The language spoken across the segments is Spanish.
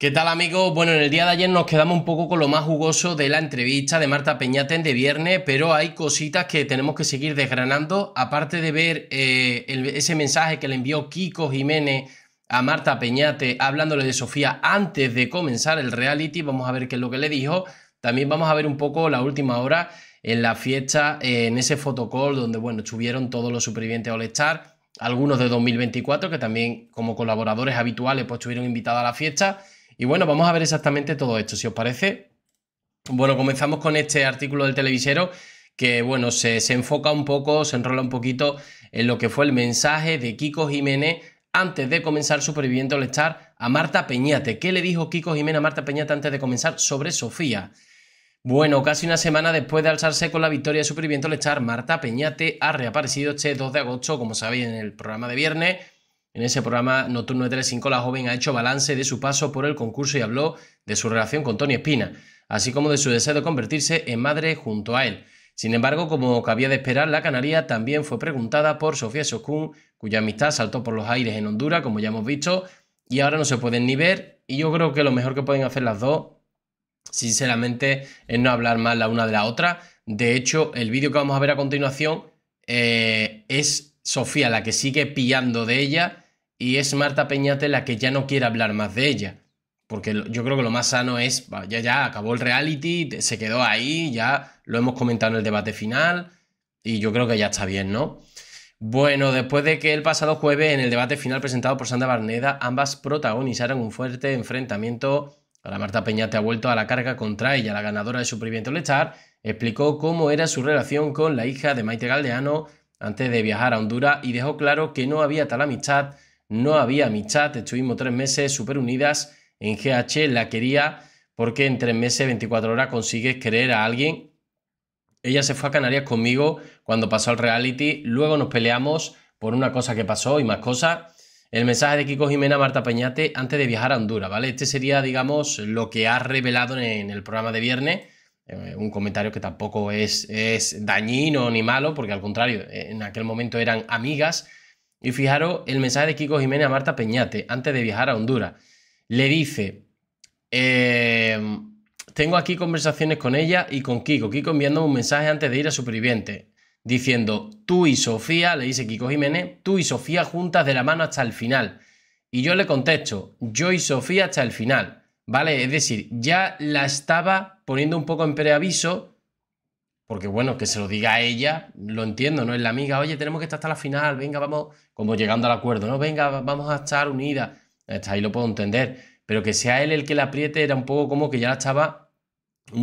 ¿Qué tal amigos? Bueno, en el día de ayer nos quedamos un poco con lo más jugoso de la entrevista de Marta Peñate de viernes, pero hay cositas que tenemos que seguir desgranando. Aparte de ver eh, ese mensaje que le envió Kiko Jiménez a Marta Peñate hablándole de Sofía antes de comenzar el reality, vamos a ver qué es lo que le dijo. También vamos a ver un poco la última hora en la fiesta, eh, en ese fotocall donde, bueno, estuvieron todos los supervivientes All Star, algunos de 2024 que también como colaboradores habituales pues estuvieron invitados a la fiesta y bueno, vamos a ver exactamente todo esto, si os parece. Bueno, comenzamos con este artículo del televisero que bueno, se, enfoca un poco, se enrola un poquito en lo que fue el mensaje de Kiko Jiménez antes de comenzar Superviviente al Echar a Marta Peñate. ¿Qué le dijo Kiko Jiménez a Marta Peñate antes de comenzar sobre Sofía? Bueno, casi una semana después de alzarse con la victoria de Superviviente al Marta Peñate ha reaparecido este 2 de agosto, como sabéis en el programa de viernes, en ese programa Nocturno de Telecinco, la joven ha hecho balance de su paso por el concurso y habló de su relación con Tony Espina, así como de su deseo de convertirse en madre junto a él. Sin embargo, como cabía de esperar, la canaria también fue preguntada por Sofía Soskun, cuya amistad saltó por los aires en Honduras, como ya hemos visto, y ahora no se pueden ni ver. Y yo creo que lo mejor que pueden hacer las dos, sinceramente, es no hablar mal la una de la otra. De hecho, el vídeo que vamos a ver a continuación eh, es Sofía la que sigue pillando de ella y es Marta Peñate la que ya no quiere hablar más de ella. Porque yo creo que lo más sano es, ya ya acabó el reality, se quedó ahí, ya lo hemos comentado en el debate final y yo creo que ya está bien, ¿no? Bueno, después de que el pasado jueves en el debate final presentado por Sandra Barneda ambas protagonizaron un fuerte enfrentamiento, ahora Marta Peñate ha vuelto a la carga contra ella, la ganadora de Superviviente lechar explicó cómo era su relación con la hija de Maite Galdeano antes de viajar a Honduras y dejó claro que no había tal amistad, no había amistad, estuvimos tres meses súper unidas en GH, la quería porque en tres meses, 24 horas consigues querer a alguien. Ella se fue a Canarias conmigo cuando pasó al reality, luego nos peleamos por una cosa que pasó y más cosas. El mensaje de Kiko Jimena Marta Peñate antes de viajar a Honduras, ¿vale? Este sería, digamos, lo que ha revelado en el programa de viernes eh, un comentario que tampoco es, es dañino ni malo, porque al contrario, eh, en aquel momento eran amigas. Y fijaros el mensaje de Kiko Jiménez a Marta Peñate antes de viajar a Honduras. Le dice, em, tengo aquí conversaciones con ella y con Kiko. Kiko enviándome un mensaje antes de ir a Superviviente, diciendo, tú y Sofía, le dice Kiko Jiménez, tú y Sofía juntas de la mano hasta el final. Y yo le contesto, yo y Sofía hasta el final. ¿vale? Es decir, ya la estaba poniendo un poco en preaviso, porque bueno, que se lo diga a ella, lo entiendo, ¿no? Es la amiga, oye, tenemos que estar hasta la final, venga, vamos, como llegando al acuerdo, ¿no? Venga, vamos a estar unidas, ahí lo puedo entender, pero que sea él el que la apriete era un poco como que ya la estaba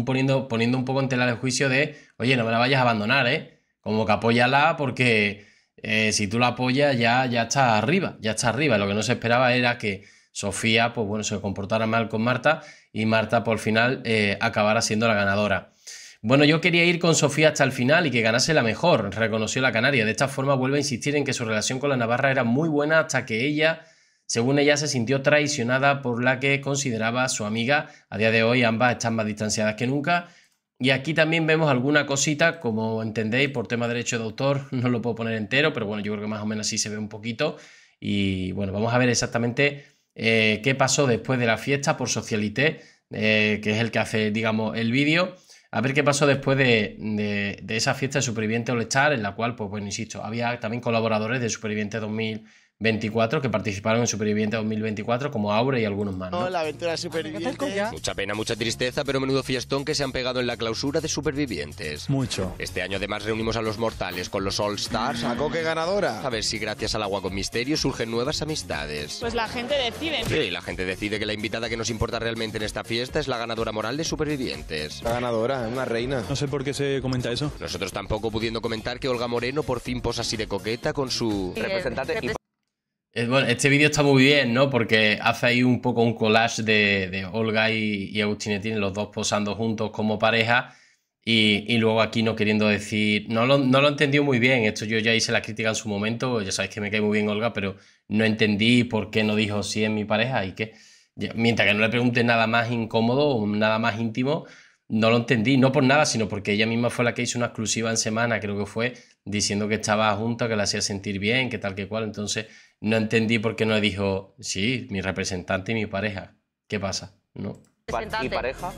poniendo, poniendo un poco en tela de juicio de, oye, no me la vayas a abandonar, ¿eh? Como que apóyala porque... Eh, si tú la apoyas ya, ya está arriba, ya está arriba. Lo que no se esperaba era que Sofía, pues bueno, se comportara mal con Marta y Marta por final eh, acabara siendo la ganadora. Bueno, yo quería ir con Sofía hasta el final y que ganase la mejor, reconoció la Canaria. De esta forma vuelve a insistir en que su relación con la Navarra era muy buena hasta que ella, según ella, se sintió traicionada por la que consideraba su amiga. A día de hoy ambas están más distanciadas que nunca. Y aquí también vemos alguna cosita, como entendéis, por tema de derecho de autor no lo puedo poner entero, pero bueno, yo creo que más o menos así se ve un poquito. Y bueno, vamos a ver exactamente eh, qué pasó después de la fiesta por Socialité, eh, que es el que hace, digamos, el vídeo. A ver qué pasó después de, esa fiesta de Superviviente All en la cual, pues bueno, insisto, había también colaboradores de Superviviente 2000. 24 que participaron en Superviviente 2024 como Aure y algunos más. ¿no? Hola, aventura superviviente. Mucha pena, mucha tristeza, pero menudo fiestón que se han pegado en la clausura de Supervivientes. Mucho. Este año además reunimos a los mortales con los All Stars. ¿A coque ganadora? A ver si gracias al agua con misterio surgen nuevas amistades. Pues la gente decide. Sí, la gente decide que la invitada que nos importa realmente en esta fiesta es la ganadora moral de Supervivientes. La ganadora, una reina. No sé por qué se comenta eso. Nosotros tampoco pudiendo comentar que Olga Moreno por fin posa así de coqueta con su eh, representante. Bueno, este vídeo está muy bien, ¿no? Porque hace ahí un poco un collage de, Olga y, y Etienne, los dos posando juntos como pareja. Y, luego aquí no queriendo decir, no lo, entendió muy bien, esto yo ya hice la crítica en su momento, ya sabéis que me cae muy bien Olga, pero no entendí por qué no dijo sí en mi pareja y que, mientras que no le pregunte nada más incómodo o nada más íntimo, no lo entendí, no por nada, sino porque ella misma fue la que hizo una exclusiva en semana, creo que fue, diciendo que estaba junta, que la hacía sentir bien, que tal que cual. Entonces no entendí por qué no dijo, sí, mi representante y mi pareja. ¿Qué pasa? No. ¿Y pareja?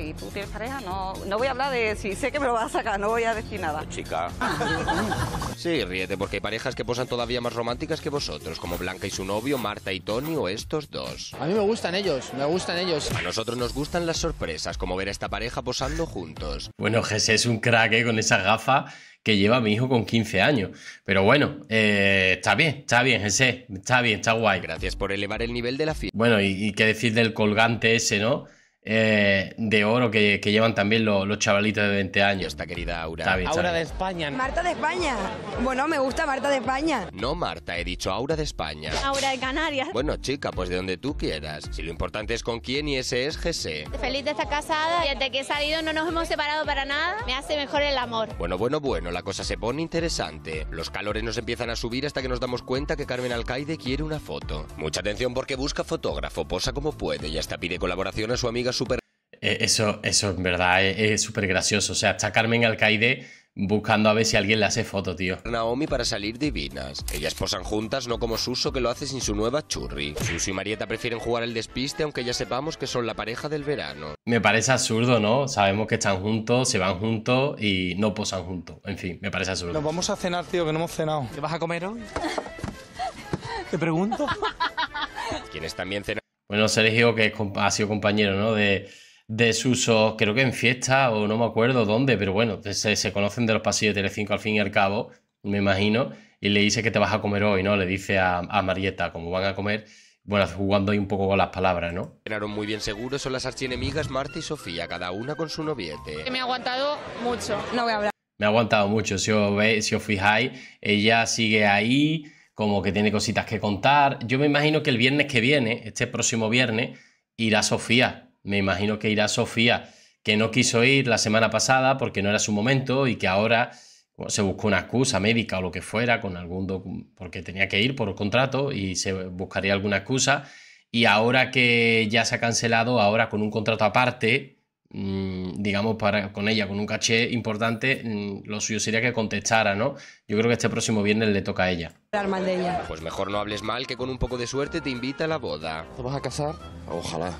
¿y tú tienes pareja? No, no voy a hablar de si sé que me lo vas a sacar, no voy a decir nada. Pues, chica. Sí, ríete, porque hay parejas que posan todavía más románticas que vosotros, como Blanca y su novio, Marta y Tony o estos dos. A mí me gustan ellos, me gustan ellos. A nosotros nos gustan las sorpresas, como ver a esta pareja posando juntos. Bueno, José es un crack ¿eh? con esa gafa que lleva mi hijo con 15 años. Pero bueno, eh, está bien, está bien, José está bien, está guay. Gracias por elevar el nivel de la fiesta. Bueno, y qué decir del colgante ese, ¿no? Eh, de oro que, llevan también los, chavalitos de 20 años. Esta querida Aura. Aura de España. Marta de España. Bueno, me gusta Marta de España. No Marta, he dicho Aura de España. Aura de Canarias. Bueno, chica, pues de donde tú quieras. Si lo importante es con quién y ese es Jesse. Feliz de estar casada. Desde que he salido no nos hemos separado para nada. Me hace mejor el amor. Bueno, bueno, bueno, la cosa se pone interesante. Los calores nos empiezan a subir hasta que nos damos cuenta que Carmen Alcaide quiere una foto. Mucha atención porque busca fotógrafo, posa como puede y hasta pide colaboración a su amiga eh, eso, eso en verdad es súper gracioso. O sea, está Carmen Alcaide buscando a ver si alguien le hace foto, tío. Naomi para salir divinas. Ellas posan juntas, no como Suso que lo hace sin su nueva churri. Suso y Marieta prefieren jugar el despiste, aunque ya sepamos que son la pareja del verano. Me parece absurdo, ¿no? Sabemos que están juntos, se van juntos y no posan juntos. En fin, me parece absurdo. Nos vamos a cenar, tío, que no hemos cenado. ¿Qué vas a comer hoy? Te pregunto. ¿Quiénes también cenan bueno, Sergio, que ha sido compañero, ¿no? De, de Suso, creo que en fiesta o no me acuerdo dónde, pero bueno, se, se conocen de los pasillos de Telecinco al fin y al cabo, me imagino, y le dice que te vas a comer hoy, ¿no? Le dice a, a Marieta cómo van a comer bueno, jugando ahí un poco con las palabras, ¿no? Quedaron muy bien seguros, son las archienemigas Marta y Sofía, cada una con su noviete. Me ha aguantado mucho, no voy a hablar. Me ha aguantado mucho, si os, ve, si os fijáis, ella sigue ahí, como que tiene cositas que contar. Yo me imagino que el viernes que viene, este próximo viernes, irá Sofía. Me imagino que irá Sofía, que no quiso ir la semana pasada porque no era su momento y que ahora se buscó una excusa médica o lo que fuera, con algún porque tenía que ir por contrato y se buscaría alguna excusa. Y ahora que ya se ha cancelado, ahora con un contrato aparte, Mm, digamos, para, con ella, con un caché importante, mm, lo suyo sería que contestara, ¿no? Yo creo que este próximo viernes le toca a ella. Pues mejor no hables mal, que con un poco de suerte te invita a la boda. ¿Te vas a casar? Ojalá,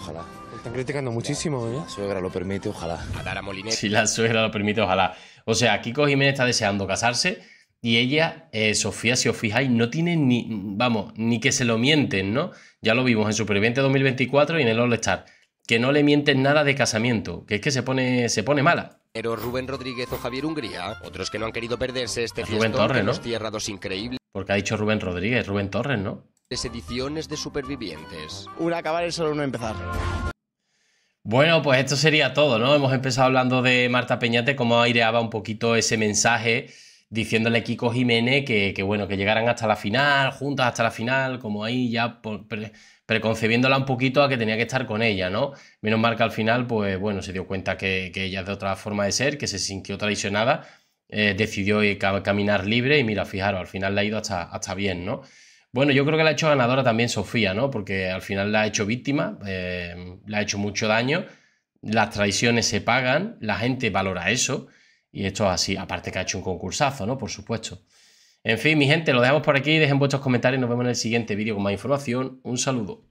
ojalá. están criticando muchísimo, ¿eh? La suegra lo permite, ojalá. A a Si la suegra lo permite, ojalá. O sea, Kiko Jiménez está deseando casarse y ella, eh, Sofía, si os fijáis, no tiene ni, vamos, ni que se lo mienten, ¿no? Ya lo vimos en Superviviente 2024 y en el All Star que no le mienten nada de casamiento, que es que se pone, se pone mala. Pero Rubén Rodríguez o Javier Hungría, otros que no han querido perderse este Rubén Torres, ¿no? Tierra increíbles. Porque ha dicho Rubén Rodríguez, Rubén Torres, ¿no? ediciones de supervivientes. ...una acabar es solo uno empezar. Bueno, pues esto sería todo, ¿no? Hemos empezado hablando de Marta Peñate, cómo aireaba un poquito ese mensaje diciéndole a Kiko Jiménez que, que, bueno, que llegaran hasta la final, juntas hasta la final, como ahí ya preconcebiéndola un poquito a que tenía que estar con ella, ¿no? Menos mal que al final, pues bueno, se dio cuenta que, ella es de otra forma de ser, que se sintió traicionada, eh, decidió ir eh, caminar libre y mira, fijaros, al final le ha ido hasta, bien, ¿no? Bueno, yo creo que la ha hecho ganadora también Sofía, ¿no? Porque al final la ha hecho víctima, eh, la ha hecho mucho daño, las traiciones se pagan, la gente valora eso. Y esto así, aparte que ha hecho un concursazo, ¿no? Por supuesto. En fin, mi gente, lo dejamos por aquí. Dejen vuestros comentarios. Nos vemos en el siguiente vídeo con más información. Un saludo.